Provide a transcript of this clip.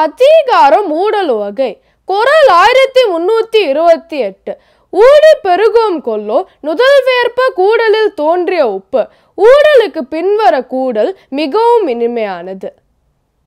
அதிகாரம் ஊடல் வகை குரல் ஆயிரத்தி முன்னூத்தி இருபத்தி எட்டு ஊடு பெருகும் கொல்லோ நுதல்வேற்ப கூடலில் தோன்றிய உப்பு ஊடலுக்கு பின்வர கூடல் மிகவும் இனிமையானது